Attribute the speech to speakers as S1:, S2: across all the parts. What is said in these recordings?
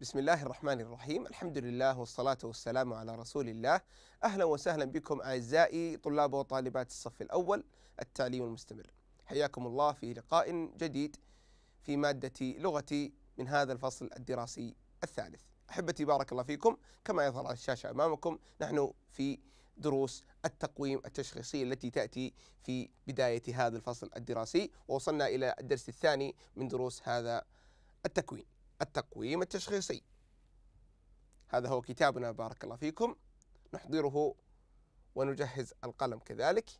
S1: بسم الله الرحمن الرحيم الحمد لله والصلاة والسلام على رسول الله أهلا وسهلا بكم أعزائي طلاب وطالبات الصف الأول التعليم المستمر حياكم الله في لقاء جديد في مادة لغتي من هذا الفصل الدراسي الثالث أحبتي بارك الله فيكم كما يظهر على الشاشة أمامكم نحن في دروس التقويم التشخيصي التي تأتي في بداية هذا الفصل الدراسي ووصلنا إلى الدرس الثاني من دروس هذا التكوين التقويم التشخيصي هذا هو كتابنا بارك الله فيكم نحضره ونجهز القلم كذلك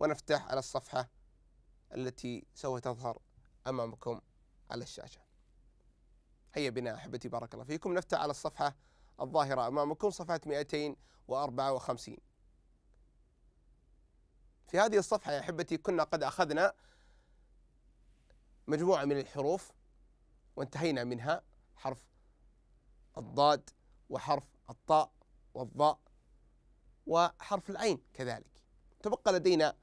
S1: ونفتح على الصفحة التي سوف تظهر أمامكم على الشاشة هيا بنا أحبتي بارك الله فيكم نفتح على الصفحة الظاهرة أمامكم صفحة 254 في هذه الصفحة يا أحبتي كنا قد أخذنا مجموعة من الحروف وانتهينا منها حرف الضاد وحرف الطاء والضاء وحرف العين كذلك تبقى لدينا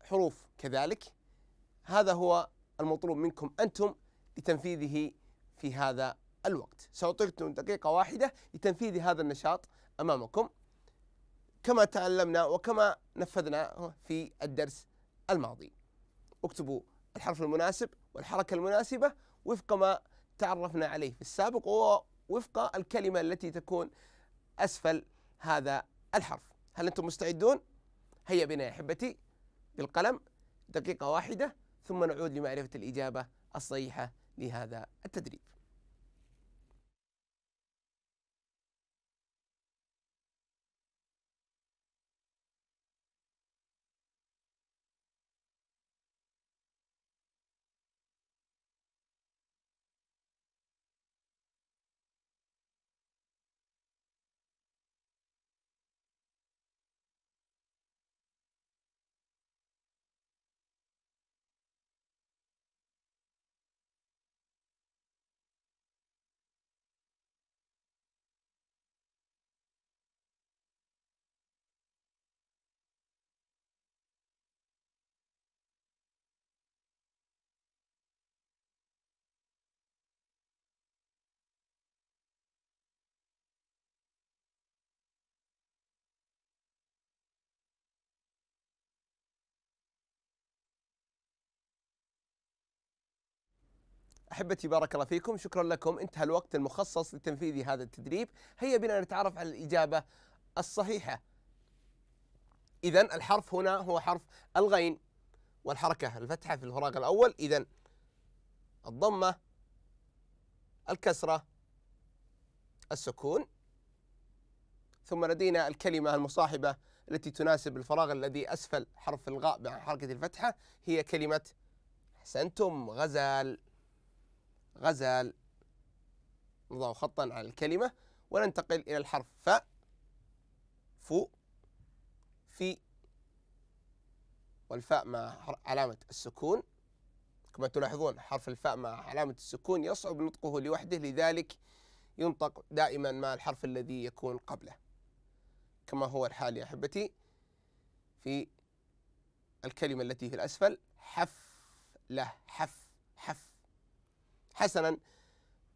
S1: حروف كذلك هذا هو المطلوب منكم أنتم لتنفيذه في هذا الوقت سأعطيكم دقيقة واحدة لتنفيذ هذا النشاط أمامكم كما تعلمنا وكما نفذنا في الدرس الماضي اكتبوا الحرف المناسب والحركة المناسبة وفق ما تعرفنا عليه في السابق ووفق الكلمة التي تكون أسفل هذا الحرف هل أنتم مستعدون؟ هيا بنا يا أحبتي بالقلم دقيقة واحدة ثم نعود لمعرفة الإجابة الصحيحة لهذا التدريب احبتي بارك الله فيكم شكرا لكم انتهى الوقت المخصص لتنفيذ هذا التدريب هيا بنا نتعرف على الاجابه الصحيحه اذا الحرف هنا هو حرف الغين والحركه الفتحه في الفراغ الاول اذا الضمه الكسره السكون ثم لدينا الكلمه المصاحبه التي تناسب الفراغ الذي اسفل حرف الغاء مع حركه الفتحه هي كلمه احسنتم غزال غزال نضع خطا على الكلمة وننتقل إلى الحرف ف فو في والفاء مع علامة السكون كما تلاحظون حرف الفاء مع علامة السكون يصعب نطقه لوحده لذلك ينطق دائما مع الحرف الذي يكون قبله كما هو الحال يا أحبتي في الكلمة التي في الأسفل حف له حف حف حسنا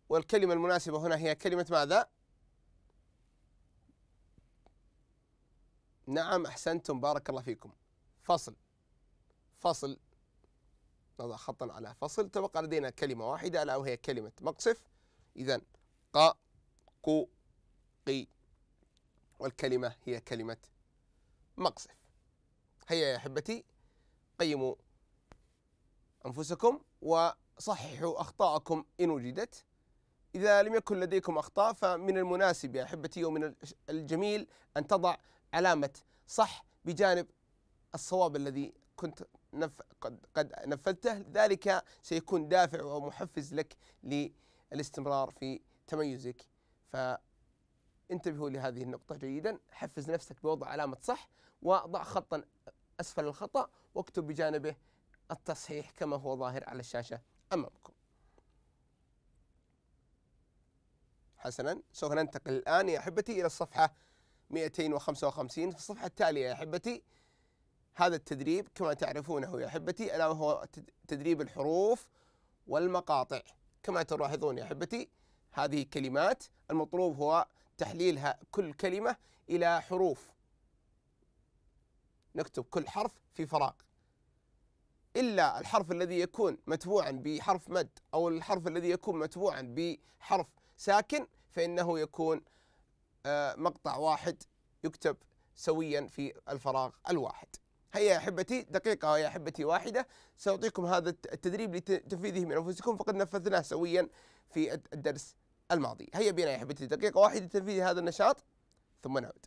S1: والكلمة المناسبة هنا هي كلمة ماذا؟ نعم أحسنتم بارك الله فيكم فصل فصل نضع خطا على فصل تبقى لدينا كلمة واحدة ألا وهي كلمة مقصف إذا ق قو قي والكلمة هي كلمة مقصف هيا يا أحبتي قيموا أنفسكم و صححوا أخطاءكم إن وجدت إذا لم يكن لديكم أخطاء فمن المناسب يا أحبتي ومن الجميل أن تضع علامة صح بجانب الصواب الذي كنت نف... قد... قد نفذته ذلك سيكون دافع ومحفز لك للاستمرار في تميزك فانتبهوا لهذه النقطة جيدا حفز نفسك بوضع علامة صح وضع خطا أسفل الخطأ واكتب بجانبه التصحيح كما هو ظاهر على الشاشة أمامكم حسنا سوف ننتقل الآن يا أحبتي إلى الصفحة 255 في الصفحة التالية يا أحبتي هذا التدريب كما تعرفونه يا أحبتي ألا هو تدريب الحروف والمقاطع كما تلاحظون يا أحبتي هذه كلمات المطلوب هو تحليلها كل كلمة إلى حروف نكتب كل حرف في فراغ إلا الحرف الذي يكون متبوعا بحرف مد أو الحرف الذي يكون متبوعا بحرف ساكن فإنه يكون آه، مقطع واحد يكتب سويا في الفراغ الواحد هيا يا احبتي دقيقة يا احبتي واحدة سأعطيكم هذا التدريب لتنفيذه من انفسكم فقد نفذناه سويا في الدرس الماضي هيا بنا يا احبتي دقيقة واحدة لتنفيذ هذا النشاط ثم نعود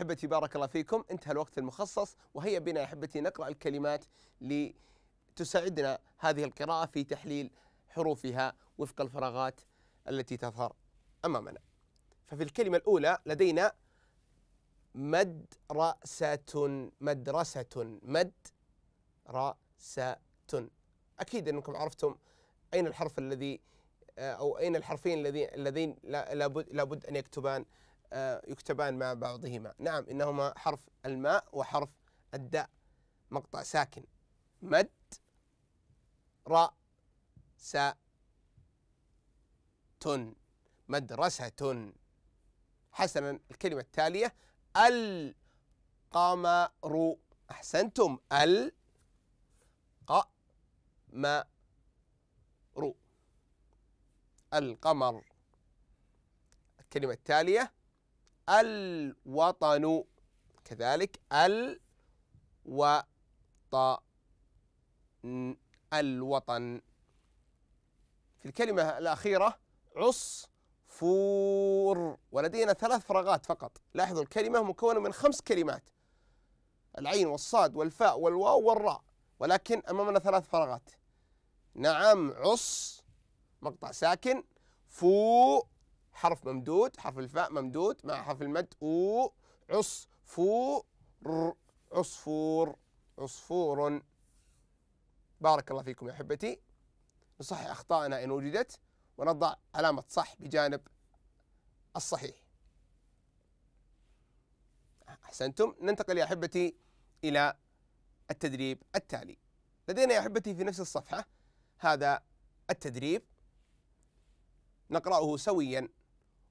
S1: احبتي بارك الله فيكم انتهى الوقت المخصص وهيا بنا يا احبتي نقرا الكلمات لتساعدنا هذه القراءه في تحليل حروفها وفق الفراغات التي تظهر امامنا ففي الكلمه الاولى لدينا مدرسة مدرسة مدرسة أكيد أنكم عرفتم أين الحرف الذي أو أين الحرفين الذين اللذين لابد, لابد أن يكتبان آه، يكتبان مع بعضهما نعم إنهما حرف الماء وحرف الداء مقطع ساكن مد راء ساء تن مدرسة حسنا الكلمة التالية القمر أحسنتم ال قمر القمر الكلمة التالية الوطن كذلك الوطن الوطن في الكلمة الأخيرة عصفور ولدينا ثلاث فراغات فقط لاحظوا الكلمة مكونة من خمس كلمات العين والصاد والفاء والواو والراء ولكن أمامنا ثلاث فراغات نعم عص مقطع ساكن فو حرف ممدود حرف الفاء ممدود مع حرف المد و عصفور عصفور عصفور بارك الله فيكم يا احبتي نصحح اخطائنا ان وجدت ونضع علامه صح بجانب الصحيح احسنتم ننتقل يا احبتي الى التدريب التالي لدينا يا احبتي في نفس الصفحه هذا التدريب نقراه سويا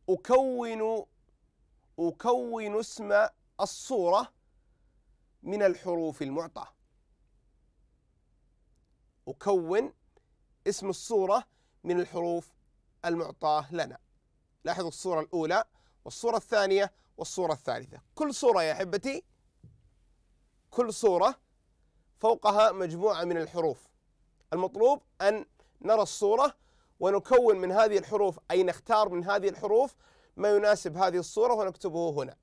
S1: أكون أكون اسم الصورة من الحروف المعطى أكون اسم الصورة من الحروف المعطاة لنا لاحظوا الصورة الأولى والصورة الثانية والصورة الثالثة كل صورة يا أحبتي كل صورة فوقها مجموعة من الحروف المطلوب أن نرى الصورة ونكون من هذه الحروف أي نختار من هذه الحروف ما يناسب هذه الصورة ونكتبه هنا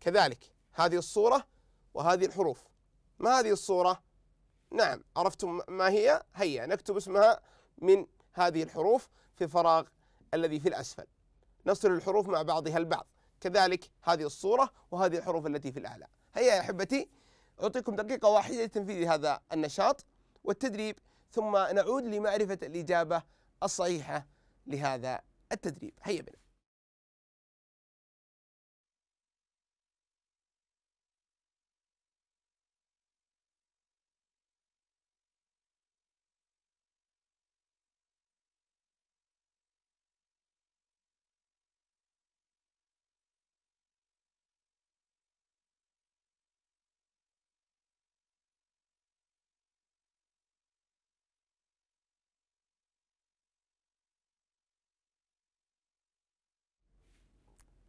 S1: كذلك هذه الصورة وهذه الحروف ما هذه الصورة؟ نعم عرفتم ما هي؟ هيا نكتب اسمها من هذه الحروف في الفراغ الذي في الأسفل نصل الحروف مع بعضها البعض كذلك هذه الصورة وهذه الحروف التي في الأعلى هيا يا أحبتي أعطيكم دقيقة واحدة لتنفيذ هذا النشاط والتدريب ثم نعود لمعرفة الإجابة الصحيحة لهذا التدريب هيا بنا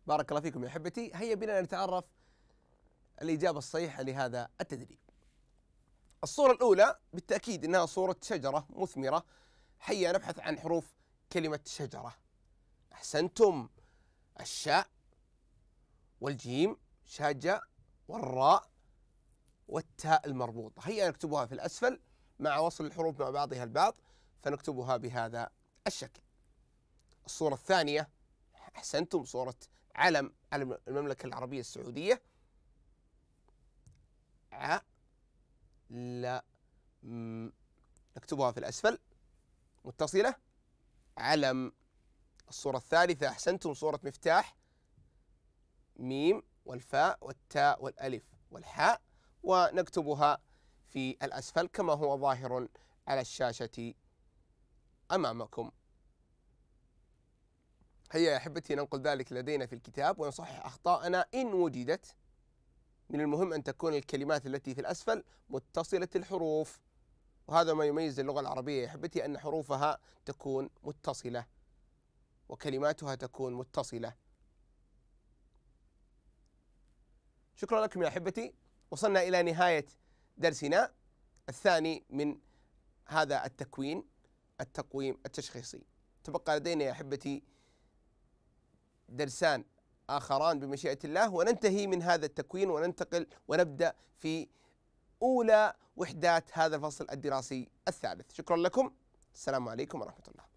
S1: بارك الله فيكم يا احبتي هيا بنا نتعرف الاجابه الصحيحه لهذا التدريب الصوره الاولى بالتاكيد انها صوره شجره مثمره هيا نبحث عن حروف كلمه شجره احسنتم الشاء والجيم شاجة والراء والتاء المربوطة هيا نكتبها في الأسفل مع وصل الحروف مع بعضها البعض فنكتبها بهذا الشكل الصورة الثانية أحسنتم صورة علم المملكة العربية السعودية ع ل نكتبها في الأسفل متصلة علم الصورة الثالثة أحسنتم صورة مفتاح ميم والفاء والتاء والألف والحاء ونكتبها في الأسفل كما هو ظاهر على الشاشة أمامكم هيا يا أحبتي ننقل ذلك لدينا في الكتاب ونصحح أخطاءنا إن وجدت من المهم أن تكون الكلمات التي في الأسفل متصلة الحروف وهذا ما يميز اللغة العربية يا أحبتي أن حروفها تكون متصلة وكلماتها تكون متصلة شكرا لكم يا أحبتي وصلنا إلى نهاية درسنا الثاني من هذا التكوين التقويم التشخيصي تبقى لدينا يا أحبتي درسان آخران بمشيئة الله وننتهي من هذا التكوين وننتقل ونبدأ في أولى وحدات هذا الفصل الدراسي الثالث شكرا لكم السلام عليكم ورحمة الله